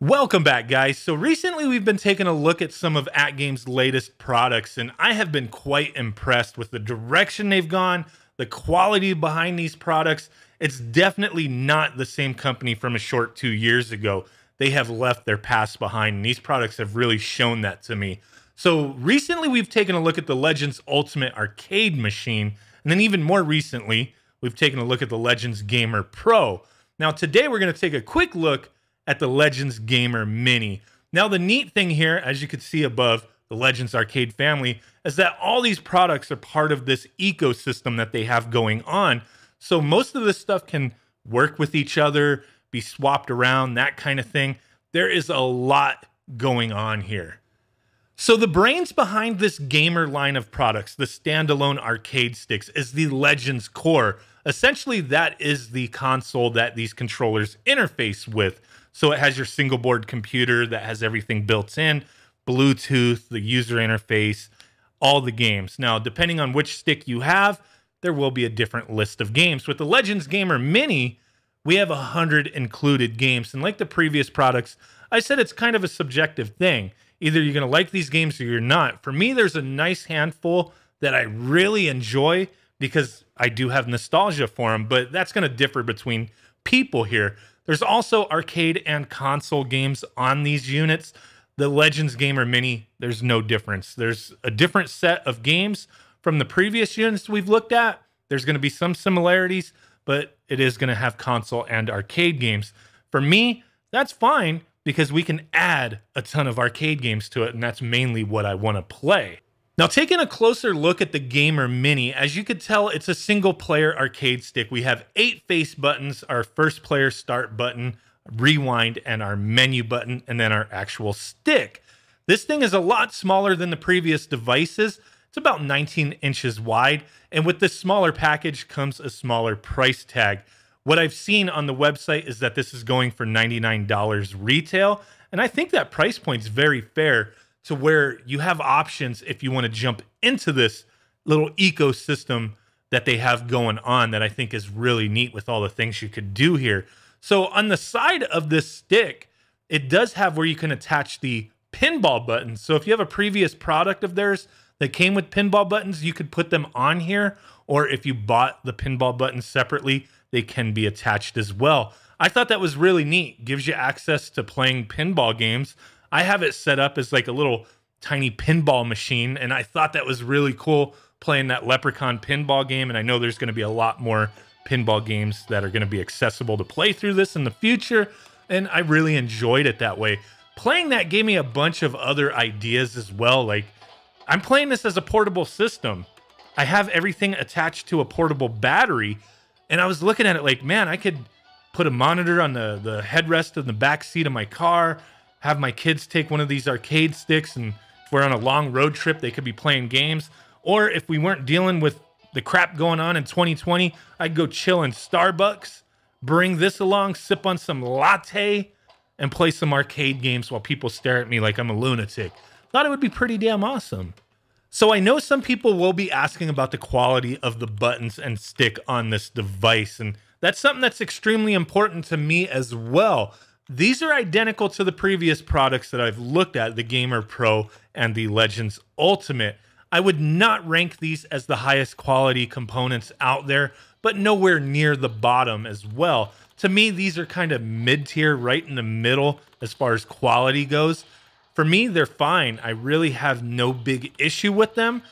Welcome back, guys. So recently we've been taking a look at some of AtGame's latest products, and I have been quite impressed with the direction they've gone, the quality behind these products. It's definitely not the same company from a short two years ago. They have left their past behind, and these products have really shown that to me. So recently we've taken a look at the Legends Ultimate Arcade Machine, and then even more recently, we've taken a look at the Legends Gamer Pro. Now today we're going to take a quick look at the Legends Gamer Mini. Now, the neat thing here, as you can see above the Legends Arcade family, is that all these products are part of this ecosystem that they have going on. So most of this stuff can work with each other, be swapped around, that kind of thing. There is a lot going on here. So, the brains behind this gamer line of products, the standalone arcade sticks, is the Legends Core. Essentially, that is the console that these controllers interface with. So, it has your single board computer that has everything built in, Bluetooth, the user interface, all the games. Now, depending on which stick you have, there will be a different list of games. With the Legends Gamer Mini, we have 100 included games. And like the previous products, I said it's kind of a subjective thing. Either you're going to like these games or you're not. For me, there's a nice handful that I really enjoy because I do have nostalgia for them, but that's going to differ between people here. There's also arcade and console games on these units. The Legends Gamer Mini, there's no difference. There's a different set of games from the previous units we've looked at. There's going to be some similarities, but it is going to have console and arcade games. For me, that's fine because we can add a ton of arcade games to it, and that's mainly what I want to play. Now, taking a closer look at the Gamer Mini, as you could tell, it's a single player arcade stick. We have eight face buttons, our first player start button, rewind, and our menu button, and then our actual stick. This thing is a lot smaller than the previous devices. It's about 19 inches wide, and with this smaller package comes a smaller price tag. What I've seen on the website is that this is going for $99 retail. And I think that price point is very fair to where you have options if you want to jump into this little ecosystem that they have going on that I think is really neat with all the things you could do here. So on the side of this stick, it does have where you can attach the pinball buttons. So if you have a previous product of theirs that came with pinball buttons, you could put them on here. Or if you bought the pinball buttons separately, they can be attached as well. I thought that was really neat. Gives you access to playing pinball games. I have it set up as like a little tiny pinball machine, and I thought that was really cool playing that Leprechaun pinball game. And I know there's going to be a lot more pinball games that are going to be accessible to play through this in the future. And I really enjoyed it that way. Playing that gave me a bunch of other ideas as well. Like, I'm playing this as a portable system. I have everything attached to a portable battery and I was looking at it like, man, I could put a monitor on the, the headrest in the back seat of my car, have my kids take one of these arcade sticks, and if we're on a long road trip, they could be playing games. Or if we weren't dealing with the crap going on in 2020, I'd go chill in Starbucks, bring this along, sip on some latte, and play some arcade games while people stare at me like I'm a lunatic. Thought it would be pretty damn awesome. So I know some people will be asking about the quality of the buttons and stick on this device, and that's something that's extremely important to me as well. These are identical to the previous products that I've looked at, the Gamer Pro and the Legends Ultimate. I would not rank these as the highest quality components out there, but nowhere near the bottom as well. To me, these are kind of mid-tier, right in the middle as far as quality goes for me, they're fine. I really have no big issue with them.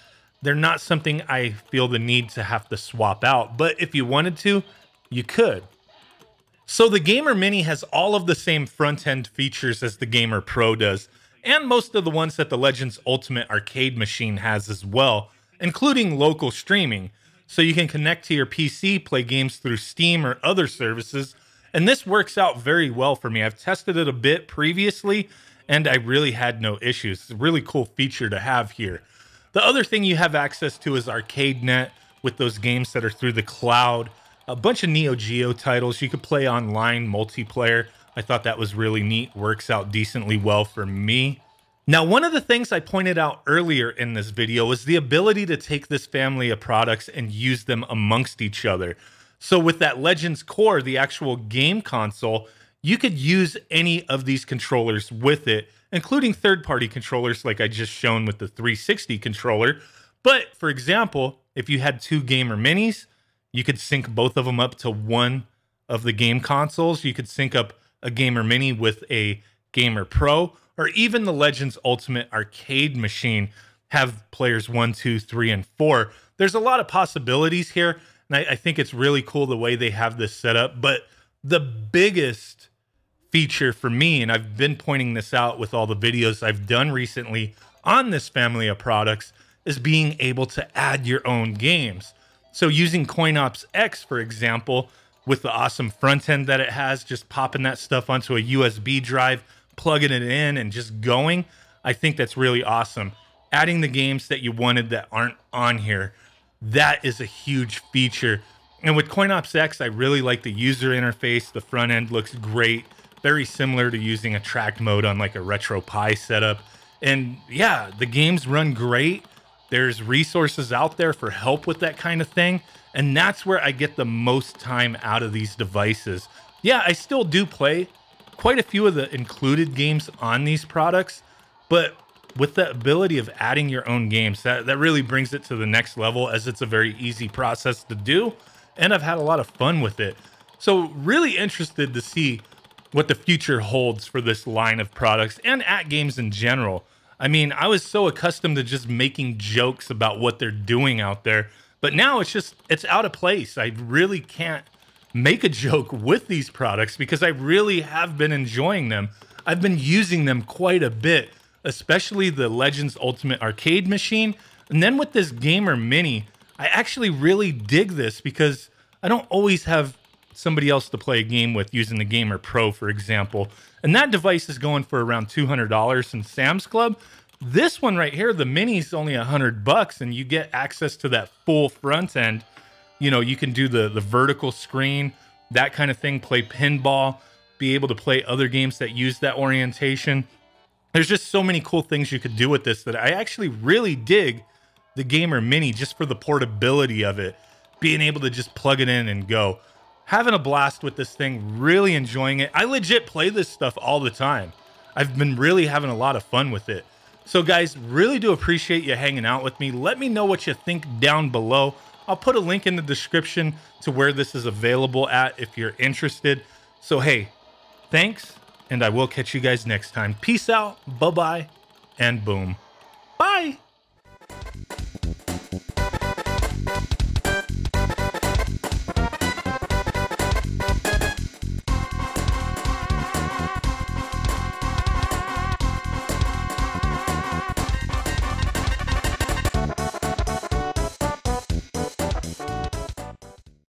They're not something I feel the need to have to swap out, but if you wanted to, you could. So the Gamer Mini has all of the same front end features as the Gamer Pro does, and most of the ones that the Legends Ultimate arcade machine has as well, including local streaming. So you can connect to your PC, play games through Steam or other services, and this works out very well for me. I've tested it a bit previously and I really had no issues. It's a really cool feature to have here. The other thing you have access to is ArcadeNet with those games that are through the cloud, a bunch of Neo Geo titles. You could play online multiplayer. I thought that was really neat, works out decently well for me. Now, one of the things I pointed out earlier in this video was the ability to take this family of products and use them amongst each other. So with that Legends Core, the actual game console, you could use any of these controllers with it, including third party controllers like I just shown with the 360 controller. But for example, if you had two gamer minis, you could sync both of them up to one of the game consoles. You could sync up a gamer mini with a gamer pro, or even the Legends Ultimate arcade machine have players one, two, three, and four. There's a lot of possibilities here. And I, I think it's really cool the way they have this set up. But the biggest feature for me, and I've been pointing this out with all the videos I've done recently on this family of products, is being able to add your own games. So using CoinOps X, for example, with the awesome front end that it has, just popping that stuff onto a USB drive, plugging it in, and just going, I think that's really awesome. Adding the games that you wanted that aren't on here, that is a huge feature and with CoinOps X, I really like the user interface. The front end looks great, very similar to using a tracked mode on like a RetroPie setup. And yeah, the games run great. There's resources out there for help with that kind of thing. And that's where I get the most time out of these devices. Yeah, I still do play quite a few of the included games on these products, but with the ability of adding your own games, that, that really brings it to the next level as it's a very easy process to do and I've had a lot of fun with it. So really interested to see what the future holds for this line of products and at games in general. I mean, I was so accustomed to just making jokes about what they're doing out there, but now it's just it's out of place. I really can't make a joke with these products because I really have been enjoying them. I've been using them quite a bit, especially the Legends Ultimate Arcade machine. And then with this Gamer Mini, I actually really dig this because I don't always have somebody else to play a game with using the Gamer Pro, for example. And that device is going for around $200 in Sam's Club. This one right here, the mini is only 100 bucks and you get access to that full front end. You know, you can do the, the vertical screen, that kind of thing, play pinball, be able to play other games that use that orientation. There's just so many cool things you could do with this that I actually really dig the Gamer Mini just for the portability of it, being able to just plug it in and go. Having a blast with this thing, really enjoying it. I legit play this stuff all the time. I've been really having a lot of fun with it. So guys, really do appreciate you hanging out with me. Let me know what you think down below. I'll put a link in the description to where this is available at if you're interested. So hey, thanks, and I will catch you guys next time. Peace out, bye-bye, and boom.